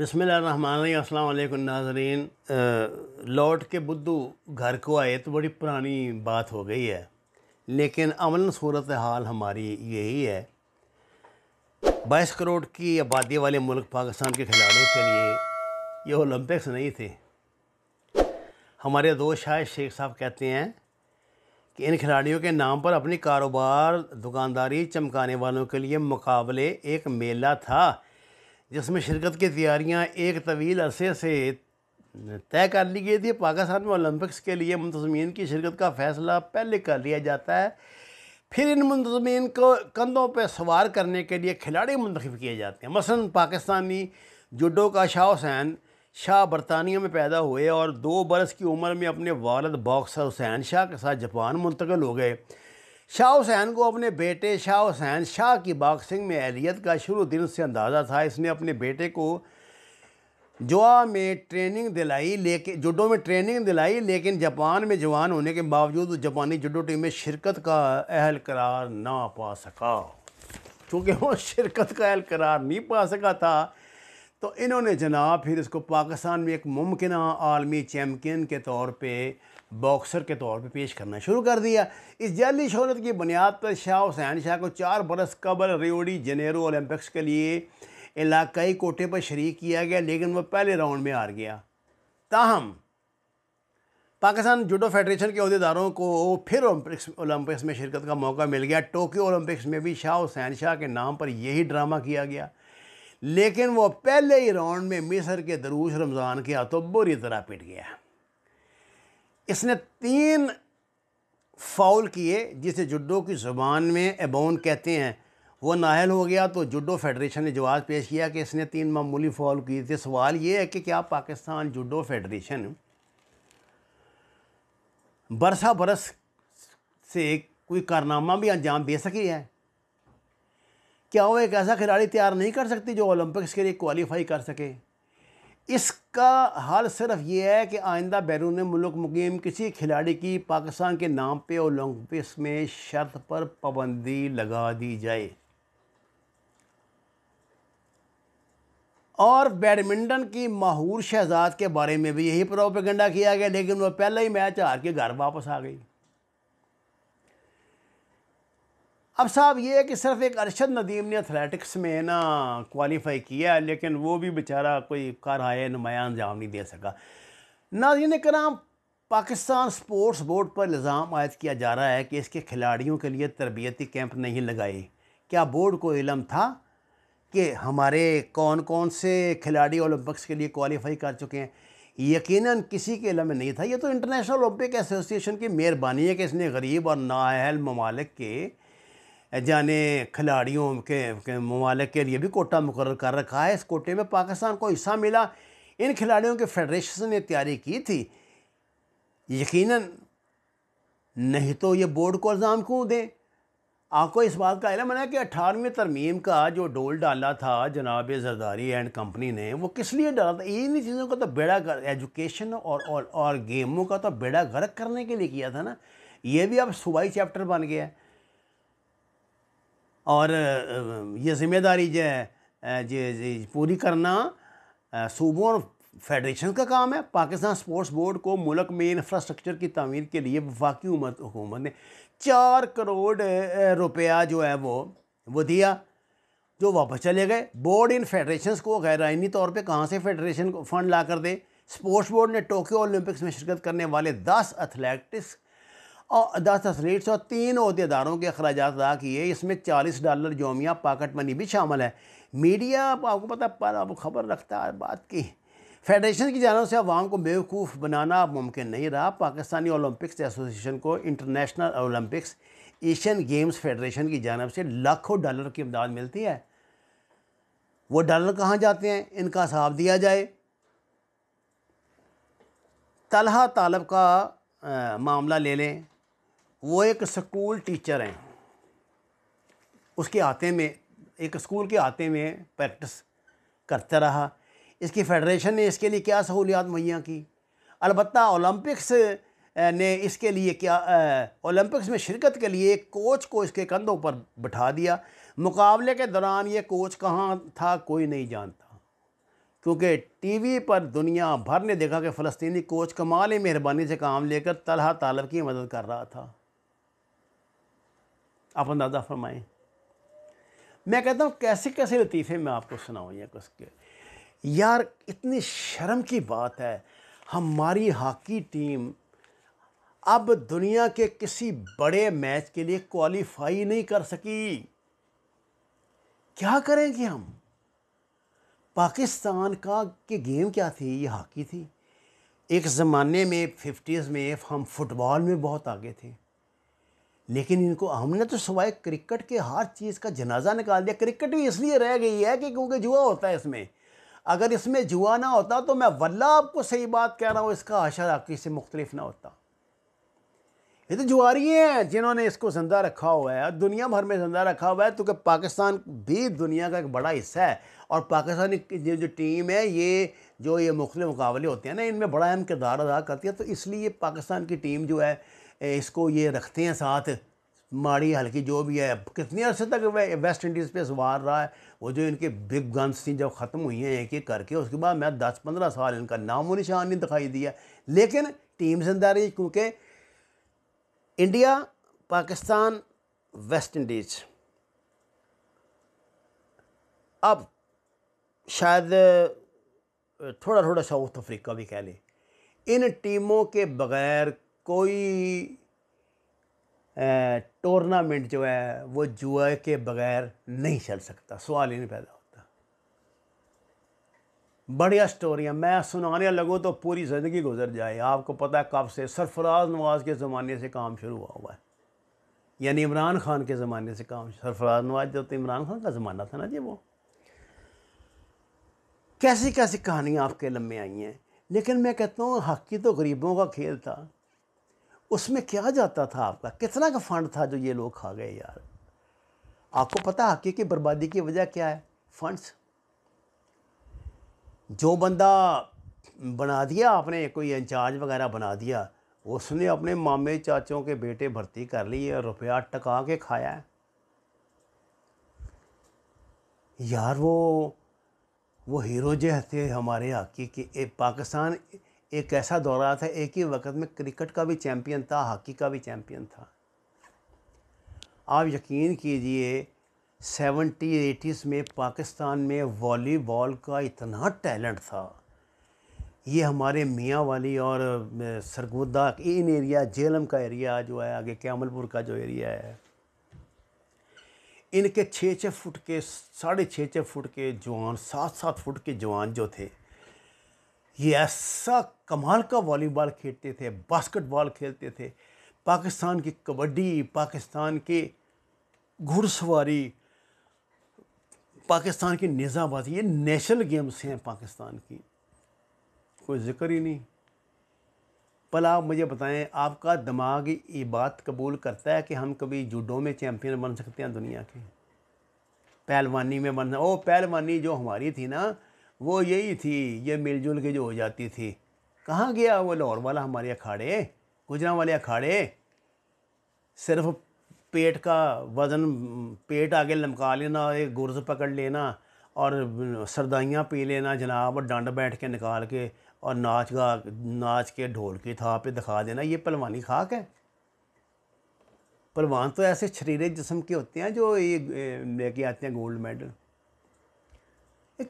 बसमिल नाजरीन लौट के बुद्धू घर को आए तो बड़ी पुरानी बात हो गई है लेकिन अमन सूरत हाल हमारी यही है बाईस करोड़ की आबादी वाले मुल्क पाकिस्तान के खिलाड़ियों के लिए ये ओलंपिक्स नहीं थे हमारे दोस्त शायद शेख साहब कहते हैं कि इन खिलाड़ियों के नाम पर अपनी कारोबार दुकानदारी चमकाने वालों के लिए मुकाबले एक मेला था जिसमें शिरकत की तैयारियाँ एक तवील अरसे से तय कर ली गई थी पाकिस्तान में ओलंपिक्स के लिए मुंतजमीन की शिरकत का फैसला पहले कर लिया जाता है फिर इन मुंतजमीन को कंधों पर सवार करने के लिए खिलाड़ी मंतखब किए जाते हैं मसला पाकिस्तानी जुडो का शाह हुसैन शाह बरतानिया में पैदा हुए और दो बरस की उम्र में अपने वालद बॉक्सर हुसैन शाह के साथ जापान मुंतकिल हो गए शाह हुसैन को अपने बेटे शाह हुसैन शाह की बॉक्सिंग में अहलियत का शुरू दिन से अंदाज़ा था इसने अपने बेटे को जुआ में ट्रेनिंग दिलाई लेकिन जुडो में ट्रेनिंग दिलाई लेकिन जापान में जवान होने के बावजूद जापानी जुडो टीम में शिरकत का अहल करार ना पा सका क्योंकि वो शिरकत का अहल करार नहीं पा सका था तो इन्होंने जनाब फिर इसको पाकिस्तान में एक मुमकिन आलमी चैम्पियन के तौर पर बॉक्सर के तौर पर पेश करना शुरू कर दिया इस जाली शहरत की बुनियाद पर शाह हुसैन शाह को चार बरस कबल रियोडी जनेरो ओलंपिक्स के लिए इलाकई कोटे पर शरीक किया गया लेकिन वह पहले राउंड में हार गया ताहम पाकिस्तान जूडो फेडरेशन के अहदेदारों को फिर ओलंपिक्स ओलंपिक्स में शिरकत का मौका मिल गया टोक्यो ओलंपिक्स में भी शाह हुसैन शाह के नाम पर यही ड्रामा किया गया लेकिन वो पहले ही राउंड में मिस्र के दरूश रमज़ान के हाथों बुरी तरह पिट गया इसने तीन फाउल किए जिसे जुडो की ज़ुबान में एबोन कहते हैं वो नाहल हो गया तो जुडो फेडरेशन ने जवाब पेश किया कि इसने तीन मामूली फॉल किए थे सवाल ये है कि क्या पाकिस्तान जुडो फेडरेशन बरसा बरस से कोई कारनामा भी अंजाम दे सकी है क्या वो एक ऐसा खिलाड़ी तैयार नहीं कर सकती जो ओलंपिक्स के लिए क्वालिफाई कर सके इसका हल सिर्फ ये है कि आइंदा बैरून मुल्क मुकीम किसी खिलाड़ी की पाकिस्तान के नाम पे ओलंपिक्स में शर्त पर पाबंदी लगा दी जाए और बैडमिंटन की माहूर शहजाद के बारे में भी यही प्रोपेगेंडा किया गया लेकिन वह पहला ही मैच हार के घर वापस आ गई अब साहब ये है कि सिर्फ एक अरशद नदीम ने एथलेटिक्स में ना क्वालिफाई किया है लेकिन वो भी बेचारा कोई कार नुमाया अंजाम नहीं दे सका नाजीन कराम पाकिस्तान स्पोर्ट्स बोर्ड पर इल्ज़ाम आयद किया जा रहा है कि इसके खिलाड़ियों के लिए तरबियती कैंप नहीं लगाए क्या बोर्ड को इलम था कि हमारे कौन कौन से खिलाड़ी ओलंपिक्स के लिए क्वालिफाई कर चुके हैं यकीनन किसी के इलम में नहीं था ये तो इंटरनेशनल ओलंपिक एसोसिएशन की मेहरबानी है कि इसने गरीब और नााहल ममालिक के जाने खिलाड़ियों के, के के लिए भी कोटा मुकर कर रखा है इस कोटे में पाकिस्तान को हिस्सा मिला इन खिलाड़ियों के फेडरेशन ने तैयारी की थी यकीनन नहीं तो ये बोर्ड को इल्ज़ाम क्यों दें आपको इस बात का इलम है कि अठारहवीं तरमीम का जो डोल डाला था जनाब जरदारी एंड कंपनी ने वो किस लिए डाला था इन चीज़ों का तो बेड़ा गर्क एजुकेशन और और और गेमों का तो बेड़ा गर्क करने के लिए किया था ना ये भी अब सूबाई चैप्टर बन गया है और ये ज़िम्मेदारी जो है पूरी करना सूबों और फेडरेशन का काम है पाकिस्तान स्पोर्ट्स बोर्ड को मुल्क में इंफ्रास्ट्रक्चर की तमीर के लिए वफाकी हुकूमत ने चार करोड़ रुपया जो है वो वो दिया जो वापस चले गए बोर्ड इन फेडरेशन को गैर आइनी तौर पर कहाँ से फेडरेशन को फ़ंड ला कर दे स्पोर्ट्स बोर्ड ने टोक्यो ओलंपिक्स में शिरकत करने वाले दस एथलेटिक्स और दस तसरीर से और तीन अहदेदारों के अखराज अदा किए इसमें चालीस डॉलर जोमिया पाकट मनी भी शामिल है मीडिया आपको पता पर अब खबर रखता है बात की फेडरेशन की जानब से अवाम को बेवकूफ़ बनाना अब मुमकिन नहीं रहा पाकिस्तानी ओलंपिक्स एसोसिएशन को international Olympics Asian games federation की जानब से लाखों डॉलर की इमदाद मिलती है वो डॉलर कहाँ जाते हैं इनका हिसाब दिया जाए तलहा तालब का आ, मामला ले लें वो एक स्कूल टीचर हैं उसके आते में एक स्कूल के आते में प्रैक्टिस करता रहा इसकी फेडरेशन ने इसके लिए क्या सहूलियात मुहैया की अलबत् ओलंपिक्स ने इसके लिए क्या ओलंपिक्स में शिरकत के लिए एक कोच को इसके कंधों पर बिठा दिया मुकाबले के दौरान ये कोच कहाँ था कोई नहीं जानता क्योंकि टीवी पर दुनिया भर ने देखा कि फ़लस्तनी कोच कमाल मेहरबानी से काम लेकर तलहा तालब की मदद कर रहा था आप अंदाज़ा फरमाएं मैं कहता हूँ कैसे कैसे लतीफ़े मैं आपको सुनाऊँ या कस के यार इतनी शर्म की बात है हमारी हॉकी टीम अब दुनिया के किसी बड़े मैच के लिए क्वालिफाई नहीं कर सकी क्या करेंगे हम पाकिस्तान का के गेम क्या थी ये हॉकी थी एक ज़माने में फिफ्टीज़ में हम फुटबॉल में बहुत आगे थे लेकिन इनको हमने तो सवाए क्रिकेट के हर चीज़ का जनाजा निकाल दिया क्रिकेट भी इसलिए रह गई है कि क्योंकि जुआ होता है इसमें अगर इसमें जुआ ना होता तो मैं वल्ला आपको सही बात कह रहा हूँ इसका आशा आकी से मुख्तलिफ ना होता ये तो जुआरी हैं जिन्होंने इसको ज़िंदा रखा हुआ है दुनिया भर में ज़िंदा रखा हुआ है तो कि पाकिस्तान भी दुनिया का एक बड़ा हिस्सा है और पाकिस्तान की जो टीम है ये जो ये मुख्तु मुकाबले होते हैं ना इनमें बड़ा अहम किरदार अदा करती है तो इसलिए पाकिस्तान की टीम जो है इसको ये रखते हैं साथ माड़ी हल्की जो भी है कितने अर्से तक वेस्ट इंडीज़ पे सवार रहा है वो जो इनके बिग गन्स थी जब ख़त्म हुई हैं एक एक करके उसके बाद मैं दस पंद्रह साल इनका नामो निशान नहीं दिखाई दिया लेकिन टीम जिंदारी क्योंकि इंडिया पाकिस्तान वेस्ट इंडीज़ अब शायद थोड़ा थोड़ा साउथ अफ्रीका भी कह लें इन टीमों के बग़ैर कोई टूर्नामेंट जो है वो जुआ के बगैर नहीं चल सकता सवाल ही नहीं पैदा होता बढ़िया स्टोरियाँ मैं सुनाने लगूँ तो पूरी ज़िंदगी गुजर जाए आपको पता है कब से सरफराज नवाज़ के ज़माने से काम शुरू हुआ हुआ है यानी इमरान खान के ज़माने से काम सरफराज नवाज जो तो इमरान खान का ज़माना था ना जी वो कैसी कैसी कहानियाँ आपके लम्बे आई हैं लेकिन मैं कहता हूँ हकी तो गरीबों का खेल था उसमें क्या जाता था आपका कितना का फंड था जो ये लोग खा गए यार आपको पता हकी की बर्बादी की वजह क्या है फंड्स जो बंदा बना दिया आपने कोई इंचार्ज वगैरह बना दिया उसने अपने मामे चाचों के बेटे भर्ती कर लिए रुपया टका के खाया है यार वो वो हीरो जे थे हमारे हकी के पाकिस्तान एक ऐसा दौरा था एक ही वक्त में क्रिकेट का भी चैम्पियन था हॉकी का भी चैम्पियन था आप यकीन कीजिए सेवेंटी एटीज़ में पाकिस्तान में वॉलीबॉल का इतना टैलेंट था ये हमारे मियाँ वाली और सरगोदा इन एरिया जेलम का एरिया जो है आगे क्यामलपुर का जो एरिया है इनके छः छः फुट के साढ़े छः छः फुट के जवान सात सात फुट के जवान जो थे ये ऐसा कमाल का वॉलीबॉल खेलते थे बास्केटबॉल खेलते थे पाकिस्तान की कबड्डी पाकिस्तान के घुड़सवारी पाकिस्तान की निज़ाबाजी ये नेशनल गेम्स हैं पाकिस्तान की कोई ज़िक्र ही नहीं पल आप मुझे बताएं आपका दिमाग ये बात कबूल करता है कि हम कभी जूडो में चैम्पियन बन सकते हैं दुनिया के पहलवानी में बनना ओ पहलवानी जो हमारी थी ना वो यही थी ये मिलजुल के जो हो जाती थी कहाँ गया वो लाहौर वाला हमारे अखाड़े गुजरा वाले अखाड़े सिर्फ पेट का वज़न पेट आगे लमका लेना एक गुर्ज पकड़ लेना और सरदाइयाँ पी लेना जनाब और डंड बैठ के निकाल के और नाच गा नाच के ढोल की था पे दिखा देना ये पलवानी खाक है पलवान तो ऐसे शरीर जिसम के होते हैं जो ये लेके आते हैं गोल्ड मेडल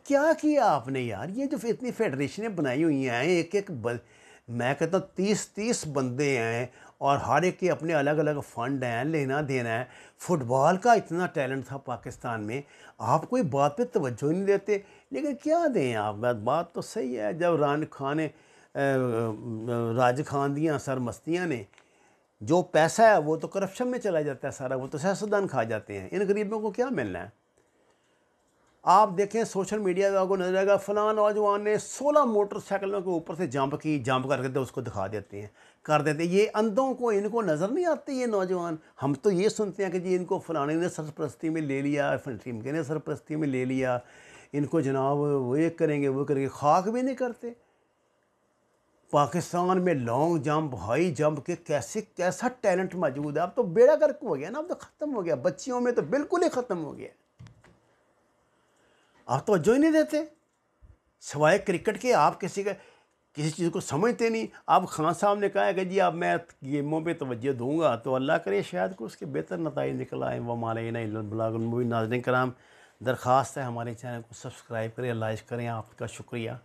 क्या किया आपने यार ये जो इतनी फेडरेशनें बनाई हुई हैं एक एक ब मैं कहता हूँ तीस तीस बंदे हैं और हर एक के अपने अलग अलग फ़ंड हैं लेना देना है फुटबॉल का इतना टैलेंट था पाकिस्तान में आप कोई बात पे तवज्जो नहीं देते लेकिन क्या दें आप बात तो सही है जब रान खान ने राज खान दियाँ सर मस्तियाँ ने जो पैसा है वो तो करप्शन में चला जाता है सारा वो तो सियासतदान खा जाते हैं इन गरीबों को क्या मिलना है आप देखें सोशल मीडिया पर आपको नजर आएगा फलान नौजवान ने सोलह मोटरसाइकिलों के ऊपर से जंप की जंप करके तो उसको दिखा देते हैं कर देते हैं ये अंधों को इनको नज़र नहीं आते ये नौजवान हम तो ये सुनते हैं कि जी इनको फ़लाने ने सरपरस्ती में ले लिया टीम के ने सरपरस्ती में ले लिया इनको जनाब वो ये करेंगे वो करेंगे खाक भी नहीं करते पाकिस्तान में लॉन्ग जंप हाई जंप के कैसे कैसा टैलेंट मौजूद है अब तो बेड़ा गर्क हो गया ना अब तो ख़त्म हो गया बच्चियों में तो बिल्कुल ही ख़त्म हो गया आप जो ही नहीं देते सवाए क्रिकेट के आप किसी का किसी चीज़ को समझते नहीं अब खान साहब ने कहा है कि जी अब मैं गेमों पर तवज्जो दूंगा तो अल्लाह करे शायद को उसके बेहतर नतज निकल आए वमालबलामबी नाजन कराम दरख्वास्त है हमारे चैनल को सब्सक्राइब करें लाइक करें आपका शुक्रिया